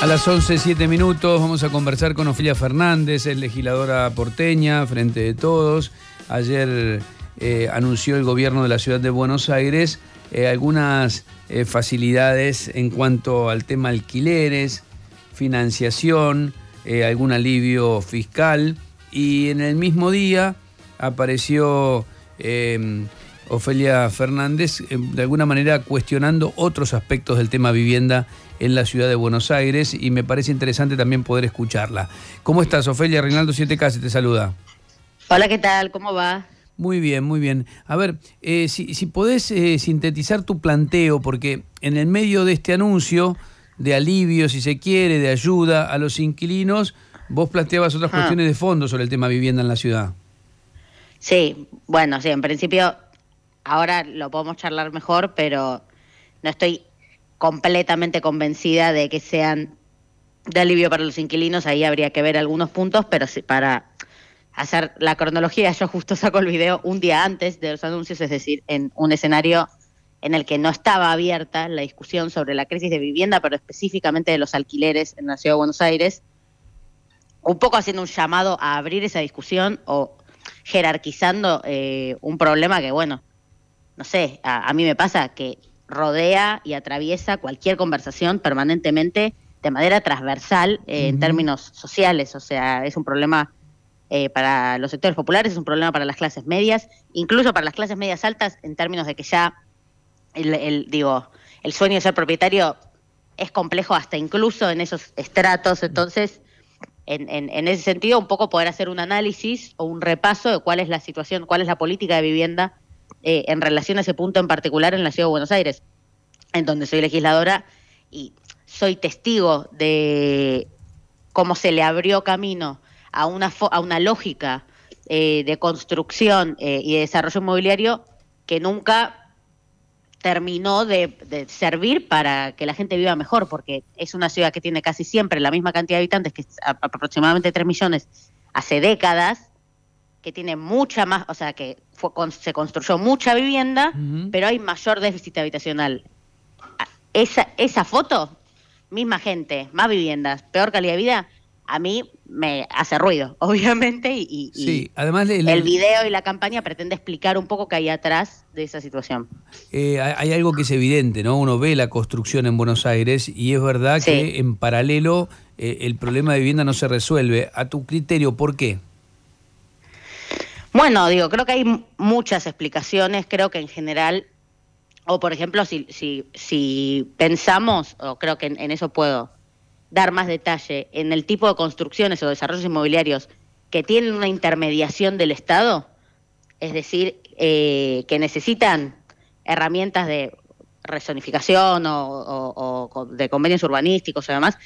A las 11, 7 minutos vamos a conversar con Ofelia Fernández, es legisladora porteña, frente de todos. Ayer eh, anunció el gobierno de la ciudad de Buenos Aires eh, algunas eh, facilidades en cuanto al tema alquileres, financiación, algún alivio fiscal. Y en el mismo día apareció em, Ofelia Fernández, em, de alguna manera cuestionando otros aspectos del tema vivienda en la ciudad de Buenos Aires y me parece interesante también poder escucharla. ¿Cómo estás, Ofelia? Reinaldo 7K te saluda. Hola, ¿qué tal? ¿Cómo va? Muy bien, muy bien. A ver, eh, si, podés eh, sintetizar tu planteo, porque en el medio de este anuncio de alivio, si se quiere, de ayuda a los inquilinos, vos planteabas otras ah. cuestiones de fondo sobre el tema vivienda en la ciudad. Sí, bueno, sí, en principio ahora lo podemos charlar mejor, pero no estoy completamente convencida de que sean de alivio para los inquilinos, ahí habría que ver algunos puntos, pero para hacer la cronología, yo justo saco el video un día antes de los anuncios, es decir, en un escenario en el que no estaba abierta la discusión sobre la crisis de vivienda, pero específicamente de los alquileres en la Ciudad de Buenos Aires, un poco haciendo un llamado a abrir esa discusión o jerarquizando eh, un problema que, bueno, no sé, a, a mí me pasa que rodea y atraviesa cualquier conversación permanentemente de manera transversal eh, en términos sociales. O sea, es un problema eh, para los sectores populares, es un problema para las clases medias, incluso para las clases medias altas en términos de que ya el, digo, el sueño de ser propietario es complejo hasta incluso en esos estratos. Entonces, en, en, ese sentido, un poco poder hacer un análisis o un repaso de cuál es la situación, cuál es la política de vivienda eh, en relación a ese punto en particular en la Ciudad de Buenos Aires, en donde soy legisladora y soy testigo de cómo se le abrió camino a una, a una lógica eh, de construcción eh, y de desarrollo inmobiliario que nunca terminó de, servir para que la gente viva mejor, porque es una ciudad que tiene casi siempre la misma cantidad de habitantes, que aproximadamente 3 millones, hace décadas, que tiene mucha más, o sea, que fue, se construyó mucha vivienda, pero hay mayor déficit habitacional. Esa, esa foto, misma gente, más viviendas, peor calidad de vida, a mí me hace ruido, obviamente, y, sí, además el, video y la campaña pretende explicar un poco qué hay atrás de esa situación. Eh, hay algo que es evidente, ¿no? Uno ve la construcción en Buenos Aires y es verdad que en paralelo eh, el problema de vivienda no se resuelve. A tu criterio, ¿por qué? Bueno, digo, creo que hay muchas explicaciones, creo que en general, o por ejemplo, si, si, pensamos, o creo que en, eso puedo dar más detalle, en el tipo de construcciones o desarrollos inmobiliarios que tienen una intermediación del Estado, es decir, eh, que necesitan herramientas de rezonificación o, o, de convenios urbanísticos y demás,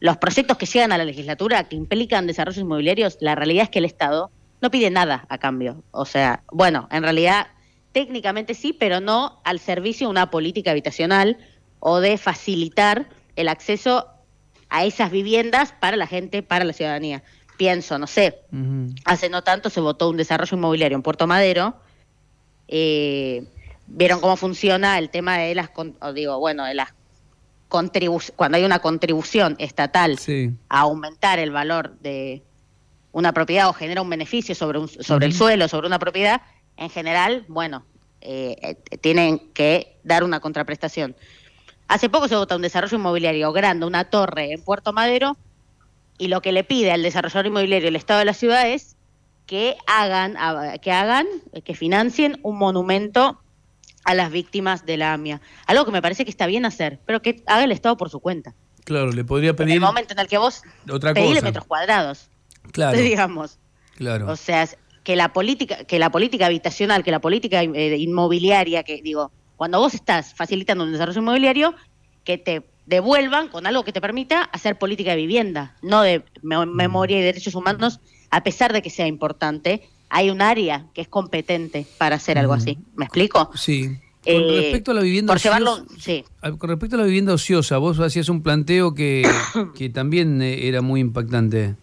los proyectos que llegan a la legislatura que implican desarrollos inmobiliarios, la realidad es que el Estado no pide nada a cambio. O sea, bueno, en realidad técnicamente sí, pero no al servicio de una política habitacional o de facilitar el acceso a esas viviendas para la gente, para la ciudadanía. Pienso, no sé, hace no tanto se votó un desarrollo inmobiliario en Puerto Madero. Eh, vieron cómo funciona el tema de las, digo, bueno, de las cuando hay una contribución estatal a aumentar el valor de, una propiedad o genera un beneficio sobre, sobre el suelo, sobre una propiedad, en general, bueno, eh, eh, tienen que dar una contraprestación. Hace poco se vota un desarrollo inmobiliario grande, una torre en Puerto Madero, y lo que le pide al desarrollador inmobiliario el Estado de la ciudad es que hagan, que hagan, eh, que financien un monumento a las víctimas de la AMIA. Algo que me parece que está bien hacer, pero que haga el Estado por su cuenta. Claro, le podría pedir. En el momento en el que vos otra metros cuadrados. Claro. Digamos. Claro. O sea, que la política, que la política habitacional, que la política eh, inmobiliaria, que digo, cuando vos estás facilitando un desarrollo inmobiliario, que te devuelvan con algo que te permita hacer política de vivienda, no de mm. memoria y derechos humanos, a pesar de que sea importante, hay un área que es competente para hacer algo mm. así. ¿Me explico? Sí. Eh, con respecto a la vivienda ociosa, llevarlo, con respecto a la vivienda ociosa, vos hacías un planteo que, que también eh, era muy impactante.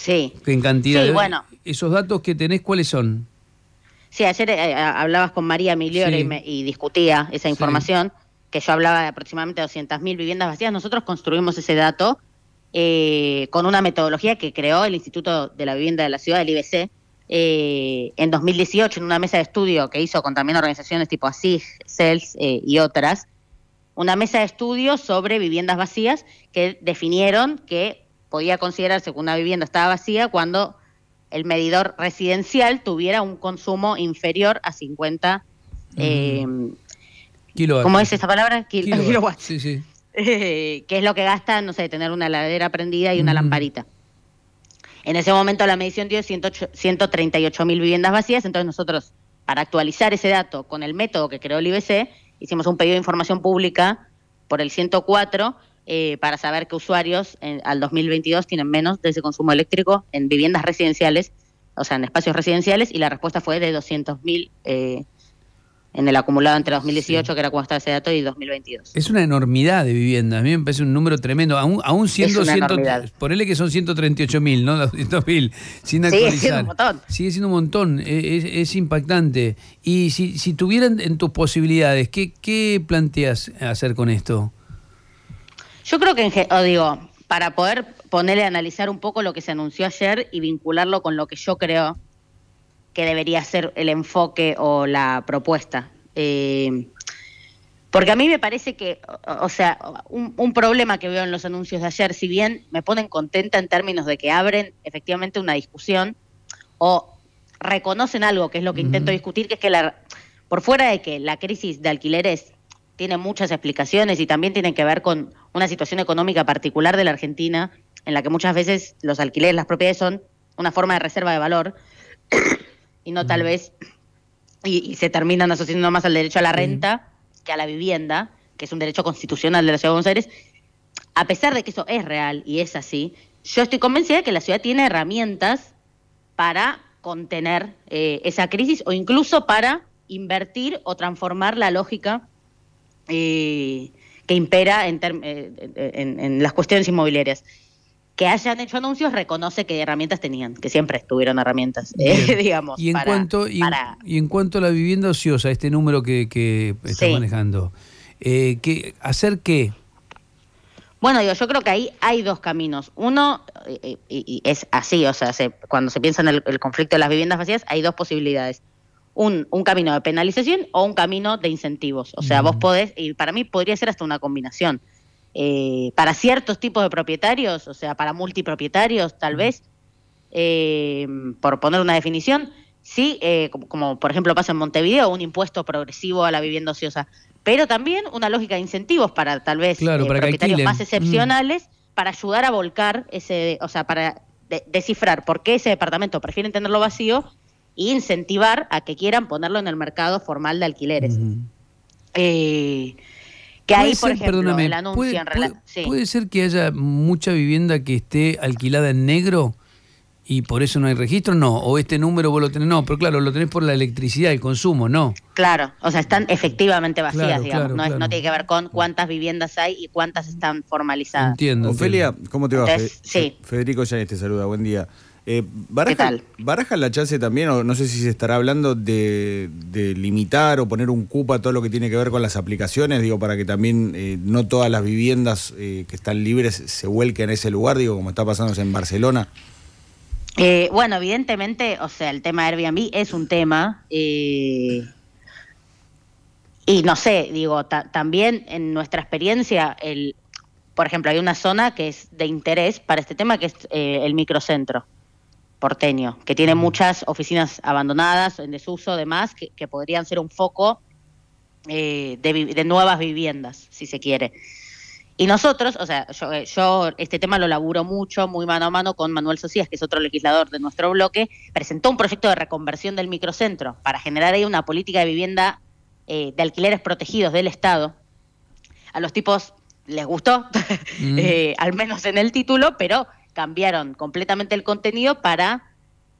Sí. En cantidad. ¿eh? bueno. ¿Esos datos que tenés cuáles son? Sí, ayer eh, eh, hablabas con María Miliore y, discutía esa información, que yo hablaba de aproximadamente 200.000 viviendas vacías. Nosotros construimos ese dato con una metodología que creó el Instituto de la Vivienda de la Ciudad, el IBC, en 2018 en una mesa de estudio que hizo con también organizaciones tipo ASIG, CELS y otras, una mesa de estudio sobre viviendas vacías que definieron que podía considerarse que una vivienda estaba vacía cuando el medidor residencial tuviera un consumo inferior a 50 eh, ¿Cómo es esa palabra? Eh, que es lo que gasta, no sé, tener una ladera prendida y una lamparita. En ese momento la medición dio 138 mil viviendas vacías, entonces nosotros, para actualizar ese dato con el método que creó el IBC, hicimos un pedido de información pública por el 104 eh, para saber qué usuarios al 2022 tienen menos de ese consumo eléctrico en viviendas residenciales, o sea, en espacios residenciales, y la respuesta fue de 200.000 eh, en el acumulado entre 2018, que era cuando estaba ese dato, y 2022. Es una enormidad de viviendas, a mí me parece un número tremendo, aún, aún por ponele que son 138.000, no 200.000, sin actualizar. Sigue siendo un montón. Sigue siendo un montón, e, e, es, impactante. Y si, si, tuvieran en tus posibilidades, ¿qué, qué planteas hacer con esto? Yo creo que, o digo, para poder ponerle a analizar un poco lo que se anunció ayer y vincularlo con lo que yo creo que debería ser el enfoque o la propuesta. Eh, porque a mí me parece que, o, sea, un, problema que veo en los anuncios de ayer, si bien me ponen contenta en términos de que abren efectivamente una discusión o reconocen algo, que es lo que intento discutir, que es que la, por fuera de que la crisis de alquileres tiene muchas explicaciones y también tiene que ver con una situación económica particular de la Argentina, en la que muchas veces los alquileres, las propiedades son una forma de reserva de valor y no tal vez, y, se terminan asociando más al derecho a la renta que a la vivienda, que es un derecho constitucional de la Ciudad de Buenos Aires. A pesar de que eso es real y es así, yo estoy convencida de que la ciudad tiene herramientas para contener eh, esa crisis o incluso para invertir o transformar la lógica eh, que impera eh, en, las cuestiones inmobiliarias. Que hayan hecho anuncios reconoce que herramientas tenían, que siempre estuvieron herramientas, eh, digamos. ¿Y en, cuanto, y, en cuanto a la vivienda ociosa, este número que, está manejando, eh, ¿hacer qué? Bueno, digo, yo creo que ahí hay dos caminos. Uno, y, es así, o sea, cuando se piensa en el, conflicto de las viviendas vacías, hay dos posibilidades un, camino de penalización o un camino de incentivos. O sea, vos mm. podés, y para mí podría ser hasta una combinación. Eh, para ciertos tipos de propietarios, o sea, para multipropietarios tal mm. vez, eh, por poner una definición, sí, eh, como, por ejemplo pasa en Montevideo, un impuesto progresivo a la vivienda ociosa, pero también una lógica de incentivos para tal vez propietarios más mm. excepcionales para ayudar a volcar ese, o sea, para descifrar por qué ese departamento prefieren tenerlo vacío incentivar a que quieran ponerlo en el mercado formal de alquileres. Eh, que ahí, por ejemplo, ¿puede, ¿Puede ser que haya mucha vivienda que esté alquilada en negro? y por eso no hay registro, no, o este número vos lo tenés, no, pero claro, lo tenés por la electricidad, el consumo, no. Claro, o sea, están efectivamente vacías, digamos, no, tiene que ver con cuántas viviendas hay y cuántas están formalizadas. Entiendo. Ofelia, ¿cómo te va? sí. Federico ya, te saluda, buen día. Eh, baraja, ¿Baraja la chance también, o no sé si se estará hablando de, limitar o poner un cupo a todo lo que tiene que ver con las aplicaciones, digo, para que también eh, no todas las viviendas eh, que están libres se vuelquen a ese lugar, digo, como está pasando en Barcelona? Eh, bueno, evidentemente, o sea, el tema Airbnb es un tema. y no sé, digo, también en nuestra experiencia, el, por ejemplo, hay una zona que es de interés para este tema, que es el microcentro porteño, que tiene muchas oficinas abandonadas, en desuso, demás, que, podrían ser un foco eh, de, nuevas viviendas, si se quiere. Y nosotros, o sea, eh, yo, este tema lo laburo mucho, muy mano a mano con Manuel Socias, que es otro legislador de nuestro bloque, presentó un proyecto de reconversión del microcentro para generar ahí una política de vivienda eh, de alquileres protegidos del Estado. A los tipos les gustó, al menos en el título, pero cambiaron completamente el contenido para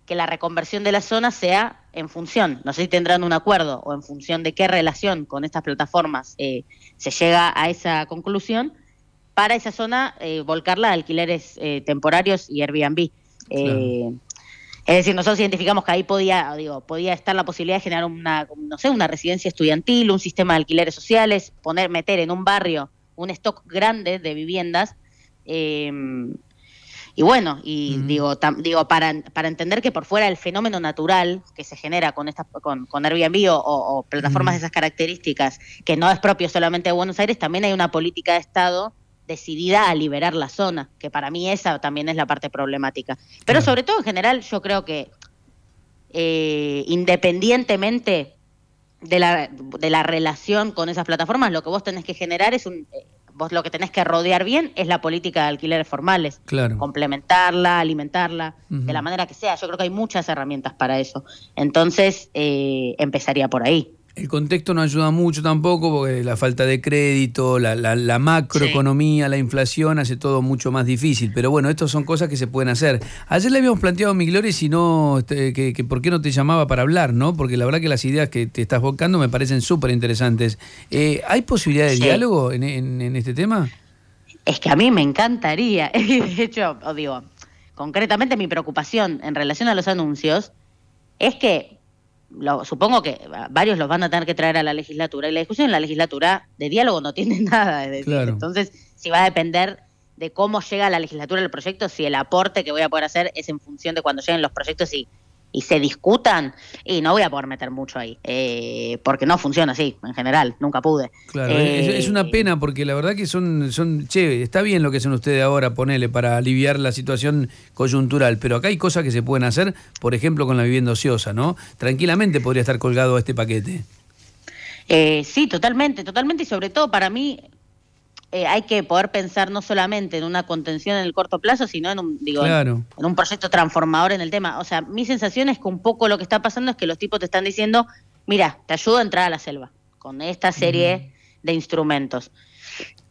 que la reconversión de la zona sea en función, no sé si tendrán un acuerdo o en función de qué relación con estas plataformas eh, se llega a esa conclusión, para esa zona eh, volcarla a alquileres eh, temporarios y Airbnb. Es decir, nosotros identificamos que ahí podía, digo, podía estar la posibilidad de generar una, no sé, una residencia estudiantil, un sistema de alquileres sociales, poner, meter en un barrio un stock grande de viviendas eh, y bueno, y digo, digo para, para, entender que por fuera el fenómeno natural que se genera con, estas con, Airbnb o, plataformas de esas características, que no es propio solamente de Buenos Aires, también hay una política de Estado decidida a liberar la zona, que para mí esa también es la parte problemática. Pero sobre todo en general yo creo que eh, independientemente de la, de la relación con esas plataformas, lo que vos tenés que generar es un, Vos lo que tenés que rodear bien es la política de alquileres formales. Complementarla, alimentarla, de la manera que sea. Yo creo que hay muchas herramientas para eso. Entonces, eh, empezaría por ahí el contexto no ayuda mucho tampoco, porque la falta de crédito, la, macroeconomía, la inflación hace todo mucho más difícil. Pero bueno, estas son cosas que se pueden hacer. Ayer le habíamos planteado a gloria si no, este, que, por qué no te llamaba para hablar, ¿no? Porque la verdad que las ideas que te estás volcando me parecen súper interesantes. Eh, ¿Hay posibilidad de diálogo en, en este tema? Es que a mí me encantaría. De hecho, os digo, concretamente mi preocupación en relación a los anuncios es que supongo que eh, varios los van a tener que traer a la legislatura y la discusión en la legislatura de diálogo no tiene nada. Entonces, si va a depender de cómo llega a la legislatura el proyecto, si el aporte que voy a poder hacer es en función de cuando lleguen los proyectos y y se discutan, y no voy a poder meter mucho ahí, eh, porque no funciona así, en general, nunca pude. Claro, es, una eh, pena porque la verdad que son, son, che, está bien lo que hacen ustedes ahora, ponele, para aliviar la situación coyuntural, pero acá hay cosas que se pueden hacer, por ejemplo, con la vivienda ociosa, ¿no? Tranquilamente podría estar colgado a este paquete. Eh, sí, totalmente, totalmente, y sobre todo para mí, eh, hay que poder pensar no solamente en una contención en el corto plazo, sino en un, en, un proyecto transformador en el tema. O sea, mi sensación es que un poco lo que está pasando es que los tipos te están diciendo, mira, te ayudo a entrar a la selva con esta serie de instrumentos.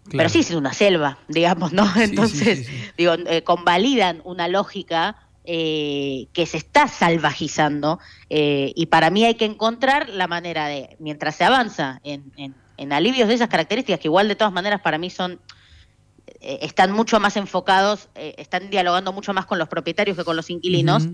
Pero sí es una selva, digamos, ¿no? Entonces, digo, eh, convalidan una lógica eh, que se está salvajizando y para mí hay que encontrar la manera de, mientras se avanza en, en en alivios de esas características, que igual de todas maneras para mí son eh, están mucho más enfocados, eh, están dialogando mucho más con los propietarios que con los inquilinos.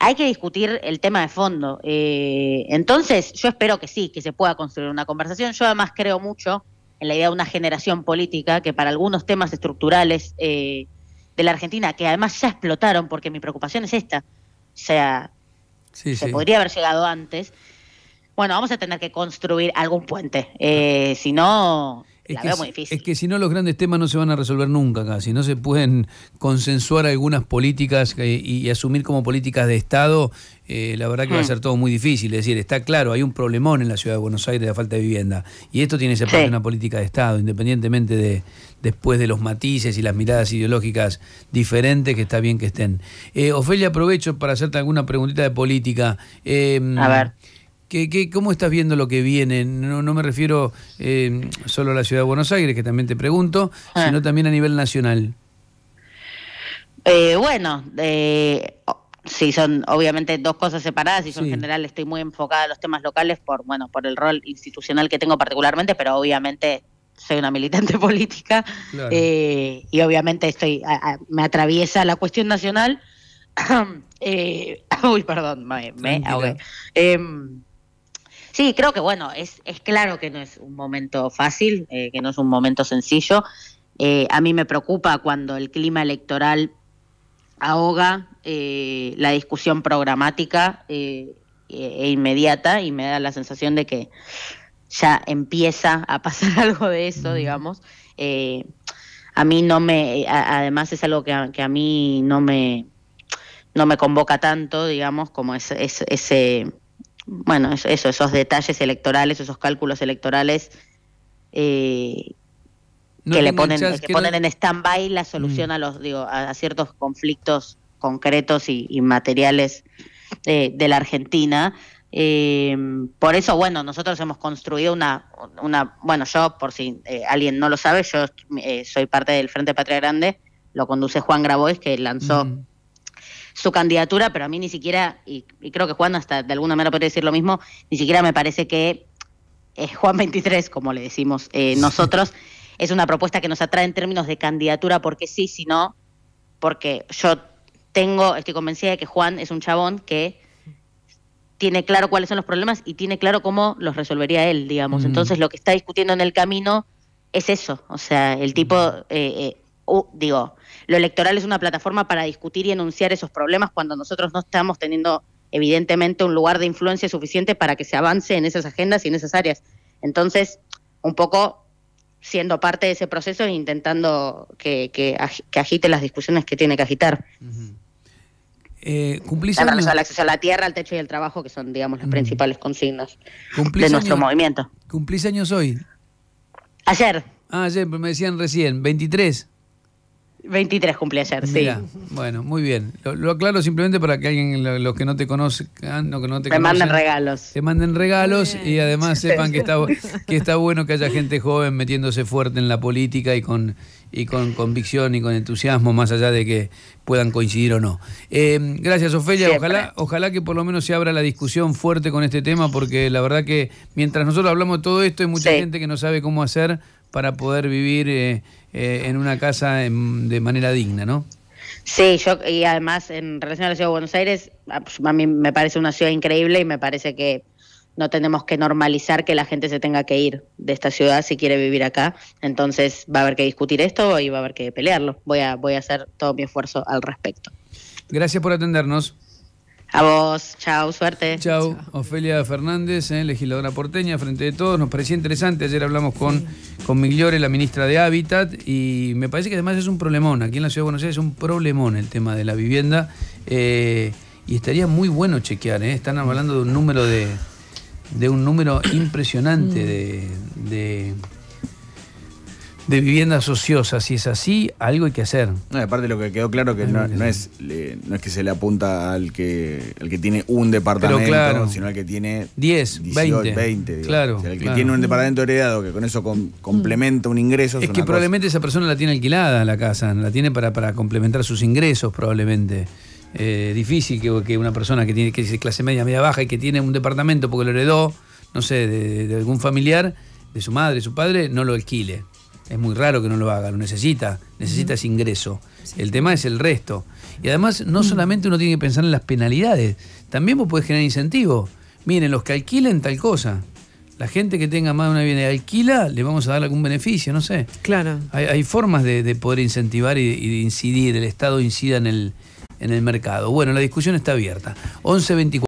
Hay que discutir el tema de fondo. Eh, entonces, yo espero que sí, que se pueda construir una conversación. Yo además creo mucho en la idea de una generación política que para algunos temas estructurales de la Argentina, que además ya explotaron, porque mi preocupación es esta, o sea, se podría haber llegado antes, bueno, vamos a tener que construir algún puente. Eh, si no, es la que, muy difícil. Es que si no, los grandes temas no se van a resolver nunca acá. Si no se pueden consensuar algunas políticas y, asumir como políticas de Estado, eh, la verdad que va a mm. ser todo muy difícil. Es decir, está claro, hay un problemón en la ciudad de Buenos Aires de la falta de vivienda. Y esto tiene que ser parte de una política de Estado, independientemente de después de los matices y las miradas ideológicas diferentes, que está bien que estén. Eh, Ofelia, aprovecho para hacerte alguna preguntita de política. a ver cómo estás viendo lo que viene? No, me refiero eh, solo a la ciudad de Buenos Aires, que también te pregunto, ah. sino también a nivel nacional. Eh, bueno, eh, sí, son obviamente dos cosas separadas y yo en general estoy muy enfocada a los temas locales por, bueno, por el rol institucional que tengo particularmente, pero obviamente soy una militante política eh, y obviamente estoy, me atraviesa la cuestión nacional. uy, perdón, me, Sí, creo que bueno, es, es claro que no es un momento fácil, eh, que no es un momento sencillo. Eh, a mí me preocupa cuando el clima electoral ahoga eh, la discusión programática e, e inmediata y me da la sensación de que ya empieza a pasar algo de eso, digamos. a mí no me, además es algo que a, mí no me, no me convoca tanto, digamos, como ese bueno, eso, esos detalles electorales, esos cálculos electorales eh, que le ponen, que ponen en stand-by la solución mm. a los, digo, a, ciertos conflictos concretos y, materiales eh, de la Argentina. Eh, por eso, bueno, nosotros hemos construido una, una bueno, yo, por si alguien no lo sabe, yo soy parte del Frente Patria Grande, lo conduce Juan Grabois, que lanzó mm su candidatura, pero a mí ni siquiera, y, creo que Juan hasta de alguna manera podría decir lo mismo, ni siquiera me parece que es eh, Juan 23, como le decimos eh, nosotros, es una propuesta que nos atrae en términos de candidatura porque sí, si no, porque yo tengo, estoy convencida de que Juan es un chabón que tiene claro cuáles son los problemas y tiene claro cómo los resolvería él, digamos. Mm. Entonces lo que está discutiendo en el camino es eso, o sea, el tipo mm. eh, digo, lo electoral es una plataforma para discutir y enunciar esos problemas cuando nosotros no estamos teniendo evidentemente un lugar de influencia suficiente para que se avance en esas agendas y en esas áreas. Entonces, un poco siendo parte de ese proceso e intentando que, agite las discusiones que tiene que agitar. Eh, ¿cumplís años? al acceso a la tierra, al techo y al trabajo, que son, digamos, las principales consignas de nuestro movimiento. ¿Cumplís años hoy? Ayer. Ah, ayer, me decían recién, 23. 23 cumple ayer, sí. bueno, muy bien. Lo, aclaro simplemente para que alguien, los que no te conozcan, que no te, te manden regalos. Te manden regalos y además sepan que está, bueno que haya gente joven metiéndose fuerte en la política y con, y con convicción y con entusiasmo, más allá de que puedan coincidir o no. Eh, gracias, Ofelia. Ojalá, ojalá que por lo menos se abra la discusión fuerte con este tema, porque la verdad que mientras nosotros hablamos de todo esto, hay mucha gente que no sabe cómo hacer para poder vivir eh, eh, en una casa em, de manera digna, ¿no? Sí, yo y además en relación a la ciudad de Buenos Aires, ah, pues, a mí me parece una ciudad increíble y me parece que no tenemos que normalizar que la gente se tenga que ir de esta ciudad si quiere vivir acá. Entonces va a haber que discutir esto y va a haber que pelearlo. Voy a, voy a hacer todo mi esfuerzo al respecto. Gracias por atendernos. A vos, chao, suerte. Chau, Ofelia Fernández, ¿eh? legisladora porteña, frente de todos. Nos parecía interesante, ayer hablamos con, con Migliore, la ministra de Hábitat, y me parece que además es un problemón, aquí en la Ciudad de Buenos Aires es un problemón el tema de la vivienda, eh, y estaría muy bueno chequear, ¿eh? están hablando de un número de, de un número impresionante mm. de de viviendas ociosas. Si es así, algo hay que hacer. aparte lo que quedó claro que, no, no, es, no es que se le apunta al que, al que tiene un departamento, sino al que tiene 10, 20. claro, el que tiene un departamento heredado, que con eso mm. complementa un ingreso. Es, que probablemente esa persona la tiene alquilada la casa, la tiene para, para complementar sus ingresos probablemente. Eh, difícil que, una persona que tiene que es clase media, media baja y que tiene un departamento porque lo heredó, no sé, de, de algún familiar, de su madre, su padre, no lo alquile es muy raro que no lo haga, lo necesita, necesita ese ingreso. El tema es el resto. Y además, no mm. solamente uno tiene que pensar en las penalidades, también vos podés generar incentivos. Miren, los que alquilen tal cosa. La gente que tenga más de una vivienda alquila, le vamos a dar algún beneficio, no sé. Claro. Hay, formas de, poder incentivar y, de incidir, el Estado incida en el, en el mercado. Bueno, la discusión está abierta. 11.24.